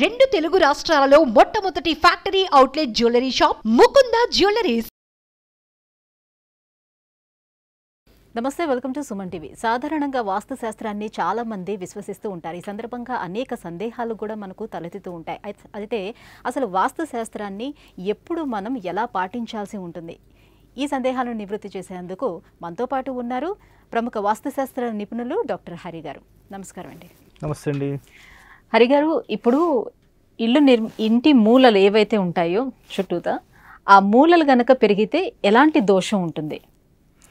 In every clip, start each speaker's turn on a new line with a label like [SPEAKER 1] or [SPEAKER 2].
[SPEAKER 1] రెండు తెలుగు రాష్ట్రాలలో మొట్టమొదటి factory outlet jewellery shop Mukunda jewelleries నమస్తే వెల్కమ్ టు సుమన్ టీవీ సాధారణంగా వాస్తు శాస్త్రాన్ని చాలా మంది విశ్వసిస్తూ ఉంటారు ఈ సందర్భంగా అనేక సందేహాలు కూడా మనకు తలెత్తుతూ ఉంటాయి అయితే అసలు వాస్తు శాస్త్రాన్ని ఎప్పుడు మనం ఎలా పాటించాల్సి ఉంటుంది ఈ సందేహాలను నివృత్తి చేసేందుకు మనతో పాటు ఉన్నారు ప్రముఖ వాస్తుశాస్త్ర నిపుణులు డాక్టర్ హరి గారు నమస్కారం అండి నమస్తే అండి హరిగారు ఇప్పుడు ఇల్లు నిర్ ఇంటి మూలలు ఏవైతే ఉంటాయో చుట్టూతా ఆ మూలలు గనక పెరిగితే ఎలాంటి దోషం ఉంటుంది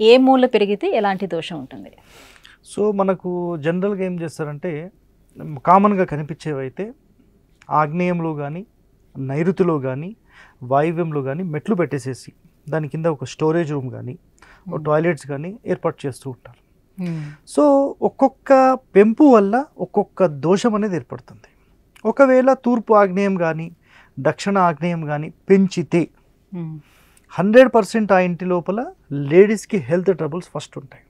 [SPEAKER 1] ఏ మూల పెరిగితే ఎలాంటి దోషం ఉంటుంది సో మనకు జనరల్గా ఏం చేస్తారంటే కామన్గా కనిపించేవైతే ఆగ్నేయంలో కానీ నైరుతిలో కానీ వాయువ్యంలో కానీ మెట్లు పెట్టేసేసి దాని కింద ఒక స్టోరేజ్ రూమ్ కానీ టాయిలెట్స్ కానీ ఏర్పాటు చేస్తూ ఉంటారు సో ఒక్కొక్క పెంపు వల్ల ఒక్కొక్క దోషం అనేది ఏర్పడుతుంది ఒకవేళ తూర్పు ఆగ్నేయం కానీ దక్షిణ ఆగ్నేయం కానీ పెంచితే hmm. హండ్రెడ్ పర్సెంట్ ఆ ఇంటి లోపల లేడీస్కి హెల్త్ ట్రబుల్స్ ఫస్ట్ ఉంటాయి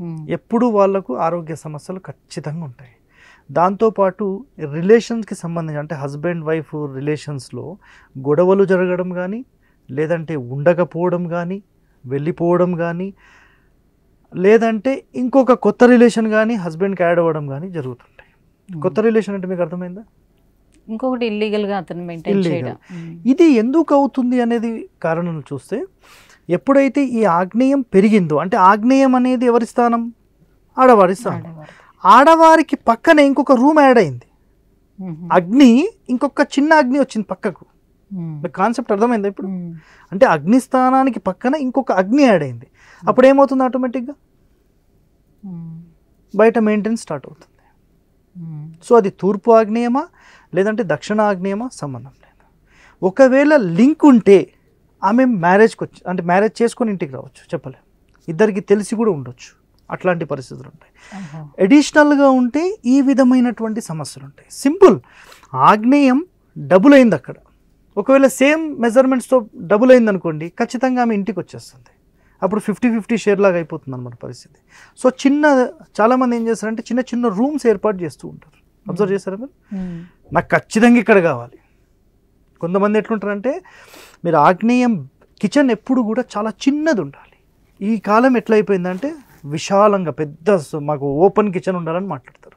[SPEAKER 1] hmm. ఎప్పుడు వాళ్లకు ఆరోగ్య సమస్యలు ఖచ్చితంగా ఉంటాయి దాంతోపాటు రిలేషన్స్కి సంబంధించి అంటే హస్బెండ్ వైఫ్ రిలేషన్స్లో గొడవలు జరగడం కానీ లేదంటే ఉండకపోవడం కానీ వెళ్ళిపోవడం కానీ లేదంటే ఇంకొక కొత్త రిలేషన్ కానీ హస్బెండ్కి యాడ్ అవ్వడం కానీ జరుగుతుంటాయి కొత్త రిలేషన్ అంటే మీకు అర్థమైందా ఇంకొకటి ఇల్లీగల్గా అతను మెయింటైన్ hmm. ఇది ఎందుకు అవుతుంది అనేది కారణం చూస్తే ఎప్పుడైతే ఈ ఆగ్నేయం పెరిగిందో అంటే ఆగ్నేయం అనేది ఎవరి స్థానం ఆడవారి స్థానం ఆడవారికి పక్కన ఇంకొక రూమ్ యాడ్ అయింది అగ్ని ఇంకొక చిన్న అగ్ని వచ్చింది పక్కకు కాన్సెప్ట్ hmm. అర్థమైంది ఇప్పుడు hmm. అంటే అగ్నిస్థానానికి పక్కన ఇంకొక అగ్ని యాడ్ అయింది hmm. అప్పుడు ఏమవుతుంది ఆటోమేటిక్గా బయట మెయింటెనెన్స్ స్టార్ట్ అవుతుంది సో అది తూర్పు ఆగ్నేయమా లేదంటే దక్షిణ ఆగ్నేయమా సంబంధం లేదు ఒకవేళ లింక్ ఉంటే ఆమె మ్యారేజ్కి వచ్చి అంటే మ్యారేజ్ చేసుకొని ఇంటికి రావచ్చు చెప్పలేము ఇద్దరికి తెలిసి కూడా ఉండొచ్చు అట్లాంటి పరిస్థితులు ఉంటాయి అడిషనల్గా ఉంటే ఈ విధమైనటువంటి సమస్యలు ఉంటాయి సింపుల్ ఆగ్నేయం డబుల్ అయింది అక్కడ ఒకవేళ సేమ్ మెజర్మెంట్స్తో డబుల్ అయిందనుకోండి ఖచ్చితంగా ఆమె ఇంటికి వచ్చేస్తుంది అప్పుడు ఫిఫ్టీ ఫిఫ్టీ షేర్ లాగా అయిపోతుంది అనమాట పరిస్థితి సో చిన్న చాలామంది ఏం చేస్తారంటే చిన్న చిన్న రూమ్స్ ఏర్పాటు చేస్తూ ఉంటారు అబ్జర్వ్ చేశారా మీరు నాకు ఖచ్చితంగా ఇక్కడ కావాలి కొంతమంది ఎట్లుంటారంటే మీరు ఆగ్నేయం కిచెన్ ఎప్పుడు కూడా చాలా చిన్నది ఉండాలి ఈ కాలం ఎట్లయిపోయిందంటే విశాలంగా పెద్ద మాకు ఓపెన్ కిచెన్ ఉండాలని మాట్లాడతారు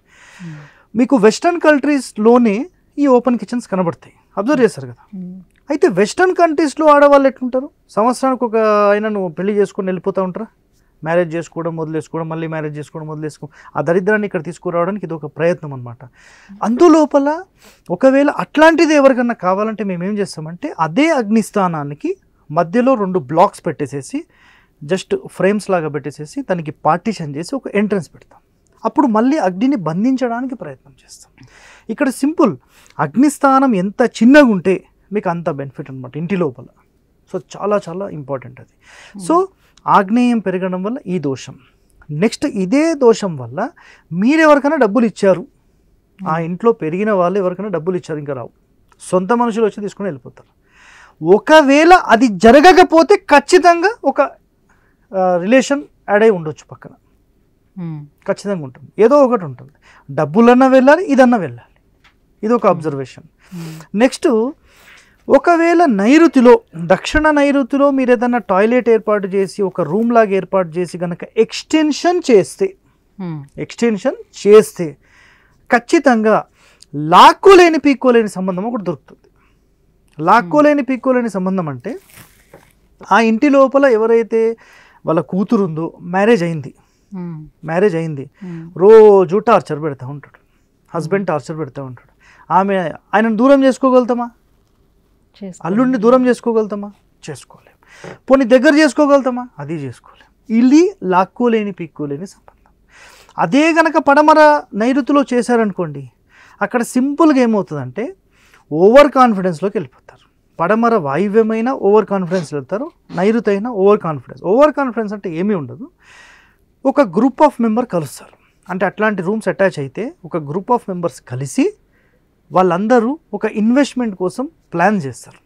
[SPEAKER 1] మీకు వెస్ట్రన్ కంట్రీస్లోనే ఈ ఓపెన్ కిచెన్స్ కనబడతాయి అబ్జర్వ్ చేస్తారు కదా అయితే వెస్టర్న్ కంట్రీస్లో ఆడవాళ్ళు ఎట్లుంటారు సంవత్సరానికి ఒక నువ్వు పెళ్లి చేసుకొని వెళ్ళిపోతూ ఉంటారా మ్యారేజ్ చేసుకోవడం వదిలేసుకోవడం మళ్ళీ మ్యారేజ్ చేసుకోవడం వదిలేసుకోవడం ఆ దరిద్రాన్ని ఇక్కడ తీసుకురావడానికి ఇది ఒక ప్రయత్నం అనమాట అందులోపల ఒకవేళ అట్లాంటిది ఎవరికన్నా కావాలంటే మేము ఏం చేస్తామంటే అదే అగ్నిస్థానానికి మధ్యలో రెండు బ్లాక్స్ పెట్టేసేసి జస్ట్ ఫ్రేమ్స్ లాగా పెట్టేసేసి దానికి పార్టీషన్ చేసి ఒక ఎంట్రన్స్ పెడతాం అప్పుడు మళ్ళీ అగ్నిని బంధించడానికి ప్రయత్నం చేస్తాం ఇక్కడ సింపుల్ అగ్నిస్థానం ఎంత చిన్నగా ఉంటే మీకు అంత బెనిఫిట్ అనమాట ఇంటి లోపల సో చాలా చాలా ఇంపార్టెంట్ అది సో ఆగ్నేయం పెరగడం వల్ల ఈ దోషం నెక్స్ట్ ఇదే దోషం వల్ల మీరెవరికైనా డబ్బులు ఇచ్చారు ఆ ఇంట్లో పెరిగిన వాళ్ళు ఎవరికైనా డబ్బులు ఇచ్చారు ఇంకా రావు సొంత మనుషులు వచ్చి తీసుకుని వెళ్ళిపోతారు ఒకవేళ అది జరగకపోతే ఖచ్చితంగా ఒక రిలేషన్ యాడ్ అయి ఉండొచ్చు పక్కన Hmm. ఖచ్చితంగా ఉంటుంది ఏదో ఒకటి ఉంటుంది డబ్బులన్నా వెళ్ళాలి ఇదన్నా వెళ్ళాలి ఇది ఒక అబ్జర్వేషన్ నెక్స్ట్ ఒకవేళ నైరుతిలో దక్షిణ నైరుతిలో మీరు ఏదైనా టాయిలెట్ ఏర్పాటు చేసి ఒక రూమ్ లాగా ఏర్పాటు చేసి కనుక ఎక్స్టెన్షన్ చేస్తే ఎక్స్టెన్షన్ hmm. చేస్తే ఖచ్చితంగా లాక్కోలేని పీక్కోలేని సంబంధం ఒకటి దొరుకుతుంది లాక్కోలేని పీక్కోలేని సంబంధం అంటే ఆ ఇంటి లోపల ఎవరైతే వాళ్ళ కూతురుందో మ్యారేజ్ అయింది మ్యారేజ్ అయింది రోజు టార్చర్ పెడతా ఉంటాడు హస్బెండ్ టార్చర్ పెడతా ఉంటాడు ఆమె ఆయనను దూరం చేసుకోగలుగుతామా అల్లుడిని దూరం చేసుకోగలుగుతామా చేసుకోలేం పోనీ దగ్గర చేసుకోగలుగుతామా అది చేసుకోలేము ఇల్లి లాక్కోలేని పిక్కోలేని సంబంధం అదే గనక పడమర నైరుతిలో చేశారనుకోండి అక్కడ సింపుల్గా ఏమవుతుందంటే ఓవర్ కాన్ఫిడెన్స్లోకి వెళ్ళిపోతారు పడమర వాయువ్యమైన ఓవర్ కాన్ఫిడెన్స్ వెళ్తారు నైరుతైన ఓవర్ కాన్ఫిడెన్స్ ఓవర్ కాన్ఫిడెన్స్ అంటే ఏమీ ఉండదు ఒక గ్రూప్ ఆఫ్ మెంబర్ కలుస్తారు అంటే అట్లాంటి రూమ్స్ అటాచ్ అయితే ఒక గ్రూప్ ఆఫ్ మెంబర్స్ కలిసి వాళ్ళందరూ ఒక ఇన్వెస్ట్మెంట్ కోసం ప్లాన్ చేస్తారు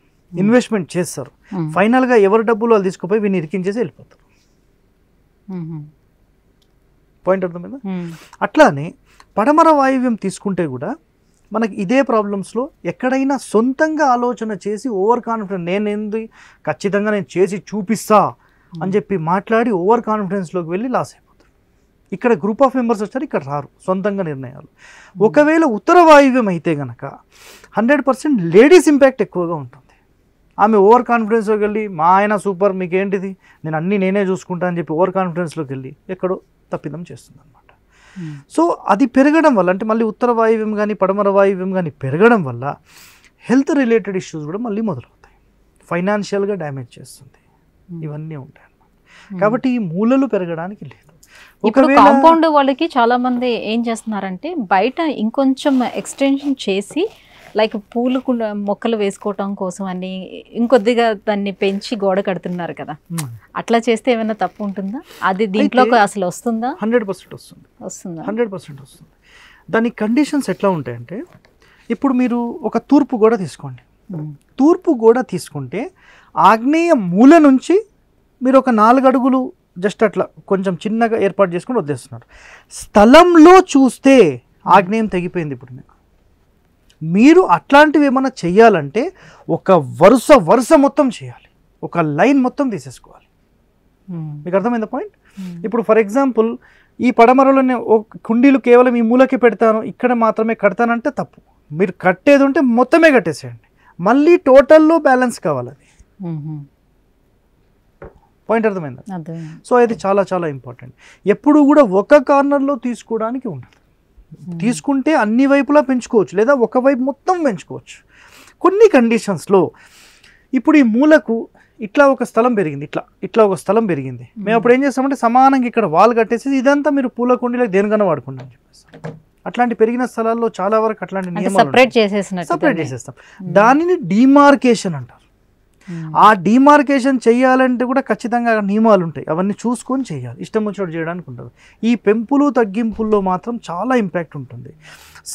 [SPEAKER 1] ఇన్వెస్ట్మెంట్ hmm. చేస్తారు ఫైనల్గా hmm. ఎవరి డబ్బులు వాళ్ళు తీసుకుపోయి వీని ఇరికించేసి వెళ్ళిపోతారు పాయింట్ అర్థం కదా అట్లానే పడమర వాయువ్యం తీసుకుంటే కూడా మనకి ఇదే ప్రాబ్లమ్స్లో ఎక్కడైనా సొంతంగా ఆలోచన చేసి ఓవర్ కాన్ఫిడెంట్ నేనేంది ఖచ్చితంగా నేను చేసి చూపిస్తా అని చెప్పి మాట్లాడి ఓవర్ కాన్ఫిడెన్స్లోకి వెళ్ళి లాస్ అయిపోతారు ఇక్కడ గ్రూప్ ఆఫ్ మెంబర్స్ వచ్చారు ఇక్కడ రారు సొంతంగా నిర్ణయాలు ఒకవేళ ఉత్తర వాయువ్యం అయితే కనుక హండ్రెడ్ పర్సెంట్ లేడీస్ ఇంపాక్ట్ ఎక్కువగా ఉంటుంది ఆమె ఓవర్ కాన్ఫిడెన్స్లోకి వెళ్ళి మా ఆయన సూపర్ మీకేంటిది నేను అన్నీ నేనే చూసుకుంటా అని చెప్పి ఓవర్ కాన్ఫిడెన్స్లోకి వెళ్ళి ఎక్కడో తప్పిదం చేస్తుంది అనమాట hmm. సో అది పెరగడం వల్ల అంటే మళ్ళీ ఉత్తర వాయువ్యం కానీ పడమర వాయువ్యం కానీ పెరగడం వల్ల హెల్త్ రిలేటెడ్ ఇష్యూస్ కూడా మళ్ళీ మొదలవుతాయి ఫైనాన్షియల్గా డ్యామేజ్ చేస్తుంది Hmm. ఇవన్నీ ఉంటాయి అన్నమాట hmm. కాబట్టి ఈ మూలలు పెరగడానికి లేదు ఇప్పుడు కాంపౌండ్ వాళ్ళకి చాలా మంది ఏం చేస్తున్నారంటే బయట ఇంకొంచెం ఎక్స్టెన్షన్ చేసి లైక్ పూలు మొక్కలు వేసుకోవటం కోసం అని ఇంకొద్దిగా దాన్ని పెంచి గోడ కడుతున్నారు కదా hmm. అట్లా చేస్తే ఏమైనా తప్పు ఉంటుందా అది దీంట్లోకి అసలు వస్తుందా హండ్రెడ్ పర్సెంట్ వస్తుంది వస్తుందా హండ్రెడ్ పర్సెంట్ వస్తుంది దాని కండిషన్స్ ఎట్లా ఉంటాయంటే ఇప్పుడు మీరు ఒక తూర్పు గోడ తీసుకోండి తూర్పు గోడ తీసుకుంటే ఆగ్నేయ మూల నుంచి మీరు ఒక నాలుగు అడుగులు జస్ట్ అట్లా కొంచెం చిన్నగా ఏర్పాటు చేసుకుని వద్దేస్తున్నారు స్థలంలో చూస్తే ఆగ్నేయం తెగిపోయింది ఇప్పుడు నేను మీరు అట్లాంటివి ఏమైనా చేయాలంటే ఒక వరుస వరుస మొత్తం చేయాలి ఒక లైన్ మొత్తం తీసేసుకోవాలి hmm. మీకు అర్థమైంది పాయింట్ hmm. ఇప్పుడు ఫర్ ఎగ్జాంపుల్ ఈ పడమరలో నేను కుండీలు కేవలం ఈ మూలకి పెడతాను ఇక్కడ మాత్రమే కడతానంటే తప్పు మీరు కట్టేది ఉంటే మొత్తమే కట్టేసేయండి మళ్ళీ టోటల్లో బ్యాలెన్స్ కావాలి అది పాయింట్ అర్థమైంది సో అది చాలా చాలా ఇంపార్టెంట్ ఎప్పుడు కూడా ఒక కార్నర్లో తీసుకోవడానికి ఉండదు తీసుకుంటే అన్ని వైపులా పెంచుకోవచ్చు లేదా ఒక వైపు మొత్తం పెంచుకోవచ్చు కొన్ని కండిషన్స్లో ఇప్పుడు ఈ మూలకు ఇట్లా ఒక స్థలం పెరిగింది ఇట్లా ఇట్లా ఒక స్థలం పెరిగింది మేము అప్పుడు ఏం చేస్తామంటే సమానంగా ఇక్కడ వాల్ కట్టేసి ఇదంతా మీరు పూల కొండీలకు దేనికన్నా వాడుకుంటాం అని చెప్పేస్తాం అట్లాంటి పెరిగిన స్థలాల్లో చాలా వరకు అట్లాంటి సపరేట్ చేసేస్తాం దానిని డిమార్కేషన్ అంటారు ఆ డిమార్కేషన్ చేయాలంటే కూడా ఖచ్చితంగా నియమాలు ఉంటాయి అవన్నీ చూసుకొని చేయాలి ఇష్టం వచ్చినట్టు చేయడానికి ఉండదు ఈ పెంపులు తగ్గింపుల్లో మాత్రం చాలా ఇంపాక్ట్ ఉంటుంది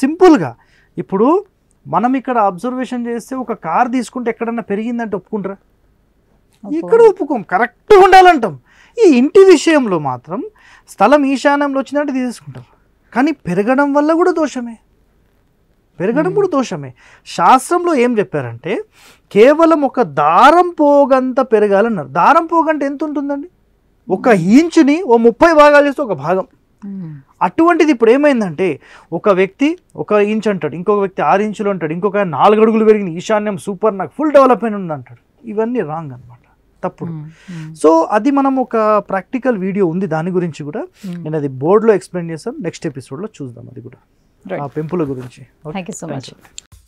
[SPEAKER 1] సింపుల్గా ఇప్పుడు మనం ఇక్కడ అబ్జర్వేషన్ చేస్తే ఒక కార్ తీసుకుంటే ఎక్కడన్నా పెరిగిందంటే ఒప్పుకుంటారా ఇక్కడ ఒప్పుకోం కరెక్ట్గా ఉండాలంటాం ఈ ఇంటి విషయంలో మాత్రం స్థలం ఈశాన్యంలో వచ్చినట్టు తీసుకుంటారు కానీ పెరగడం వల్ల కూడా దోషమే పెరగడం కూడా దోషమే శాస్త్రంలో ఏం చెప్పారంటే కేవలం ఒక దారం పోగంత పెరగాలన్నారు దారం పోగంటే ఎంత ఉంటుందండి ఒక ఇంచుని ఓ ముప్పై భాగాలు చేస్తే ఒక భాగం అటువంటిది ఇప్పుడు ఏమైందంటే ఒక వ్యక్తి ఒక ఇంచ్ అంటాడు ఇంకొక వ్యక్తి ఆరు ఇంచులు అంటాడు ఇంకొక నాలుగు అడుగులు పెరిగిన ఈశాన్యం సూపర్ నాకు ఫుల్ డెవలప్మెంట్ ఉంది అంటాడు ఇవన్నీ రాంగ్ అనమాట తప్పుడు సో అది మనం ఒక ప్రాక్టికల్ వీడియో ఉంది దాని గురించి కూడా నేను అది బోర్డ్లో ఎక్స్ప్లెయిన్ చేస్తాను నెక్స్ట్ ఎపిసోడ్లో చూద్దాం అది కూడా ఆ పెంపుల గురించి థ్యాంక్ యూ సో మచ్